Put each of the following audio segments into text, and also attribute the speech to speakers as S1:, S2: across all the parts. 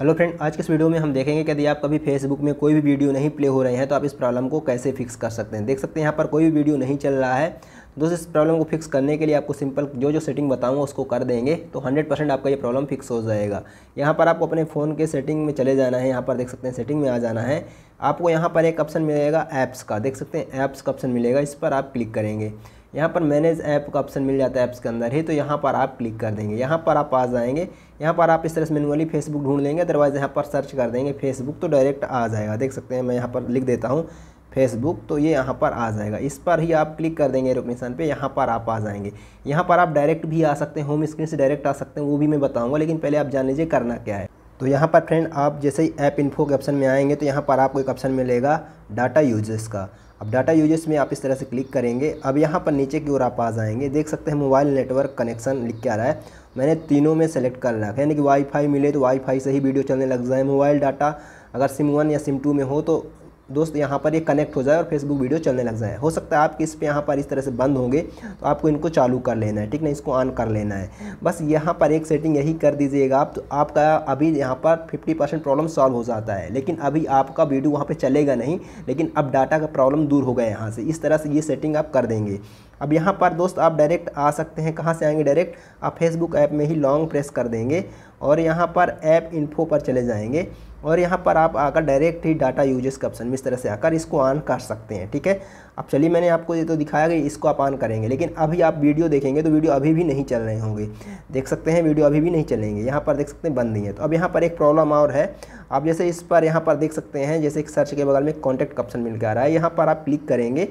S1: Hello friend आज के इस वीडियो में हम देखेंगे कि यदि आप कभी फेसबुक में कोई भी वीडियो नहीं प्ले हो रहे हैं तो आप इस प्रॉब्लम को कैसे फिक्स कर सकते हैं देख सकते हैं यहाँ पर कोई भी वीडियो नहीं चल रहा है दोस्तों इस प्रॉब्लम को फिक्स करने के लिए आपको सिंपल जो जो सेटिंग बताऊंगा उसको कर देंगे तो हंड्रेड परसेंट आपका ये प्रॉब्लम फिक्स हो जाएगा यहाँ पर आपको अपने फ़ोन के सेटिंग में चले जाना है यहाँ पर देख सकते हैं सेटिंग में आ जाना है आपको यहाँ पर एक ऑप्शन मिलेगा ऐप्स का देख सकते हैं ऐप्स का ऑप्शन मिलेगा इस पर आप क्लिक करेंगे यहाँ पर मैनेज ऐप का ऑप्शन मिल जाता है ऐप्स के अंदर ही तो यहाँ पर आप क्लिक कर देंगे यहाँ पर आप आ जाएंगे यहाँ पर आप इस तरह से मैनुअली फेसबुक ढूंढ लेंगे अदरवाइज़ यहाँ पर सर्च कर देंगे फेसबुक तो डायरेक्ट आ जाएगा देख सकते हैं मैं यहाँ पर लिख देता हूँ फेसबुक तो ये यहाँ पर आ जाएगा इस पर ही आप क्लिक कर देंगे निशान पे यहाँ पर आप आ जाएंगे यहाँ पर आप डायरेक्ट भी आ सकते हैं होम स्क्रीन से डायरेक्ट आ सकते हैं वो भी मैं बताऊँगा लेकिन पहले आप जान लीजिए करना क्या है तो यहाँ पर फ्रेंड आप जैसे ही ऐप इन्फो के ऑप्शन में आएंगे तो यहाँ पर आपको एक ऑप्शन मिलेगा डाटा यूजर्स का अब डाटा यूजेस में आप इस तरह से क्लिक करेंगे अब यहाँ पर नीचे की ओर आप आ जाएंगे देख सकते हैं मोबाइल नेटवर्क कनेक्शन लिख के आ रहा है मैंने तीनों में सेलेक्ट कर रखा है यानी कि वाईफाई मिले तो वाईफाई से ही वीडियो चलने लग जाए मोबाइल डाटा अगर सिम वन या सिम टू में हो तो दोस्त यहाँ पर ये कनेक्ट हो जाए और फेसबुक वीडियो चलने लग जाए हो सकता है आप इस पर यहाँ पर इस तरह से बंद होंगे तो आपको इनको चालू कर लेना है ठीक ना इसको ऑन कर लेना है बस यहाँ पर एक सेटिंग यही कर दीजिएगा आप तो आपका अभी यहाँ पर फिफ्टी परसेंट प्रॉब्लम सॉल्व हो जाता है लेकिन अभी आपका वीडियो वहाँ पर चलेगा नहीं लेकिन अब डाटा का प्रॉब्लम दूर हो गया यहाँ से इस तरह से ये सेटिंग आप कर देंगे अब यहाँ पर दोस्त आप डायरेक्ट आ सकते हैं कहाँ से आएंगे डायरेक्ट आप फेसबुक ऐप में ही लॉन्ग प्रेस कर देंगे और यहाँ पर ऐप इन्फो पर चले जाएंगे और यहाँ पर आप आकर डायरेक्ट ही डाटा यूजेस का ऑप्शन में इस तरह से आकर इसको ऑन कर सकते हैं ठीक है अब चलिए मैंने आपको ये तो दिखाया कि इसको आप ऑन करेंगे लेकिन अभी आप वीडियो देखेंगे तो वीडियो अभी भी नहीं चल रहे होंगे देख सकते हैं वीडियो अभी भी नहीं चलेंगे यहाँ पर देख सकते हैं बंद नहीं है तो अब यहाँ पर एक प्रॉब्लम और है आप जैसे इस पर यहाँ पर देख सकते हैं जैसे एक सर्च के बगल में कॉन्टैक्ट का ऑप्शन मिल के आ रहा है यहाँ पर आप क्लिक करेंगे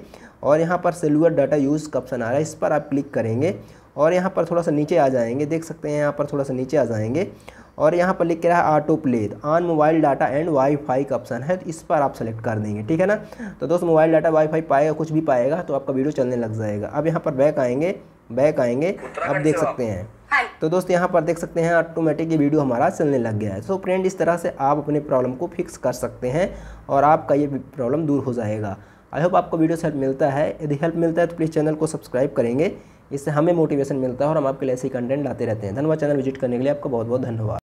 S1: और यहाँ पर सेलुलर डाटा यूज़ का ऑप्शन आ रहा है इस पर आप क्लिक करेंगे और यहाँ पर थोड़ा सा नीचे आ जाएंगे देख सकते हैं यहाँ पर थोड़ा सा नीचे आ जाएंगे और यहाँ पर लिख के रहा है auto play on mobile data and wifi का ऑप्शन है तो इस पर आप सेलेक्ट कर देंगे ठीक है ना तो दोस्त मोबाइल डाटा वाईफाई पाएगा कुछ भी पाएगा तो आपका वीडियो चलने लग जाएगा अब यहाँ पर बैक आएंगे बैक आएंगे अब देख सकते हैं हाँ। तो दोस्त यहाँ पर देख सकते हैं ऑटोमेटिक ये वीडियो हमारा चलने लग गया है सो तो फ्रेंड इस तरह से आप अपने प्रॉब्लम को फिक्स कर सकते हैं और आपका ये प्रॉब्लम दूर हो जाएगा आई होप आपको वीडियो से हेल्प मिलता है यदि हेल्प मिलता है तो प्लीज़ चैनल को सब्सक्राइब करेंगे इससे हमें मोटिवेशन मिलता है और हम आपके लिए ऐसे कंटेंट लाते रहते हैं धन्यवाद चैनल विजिट करने के लिए आपका बहुत बहुत धन्यवाद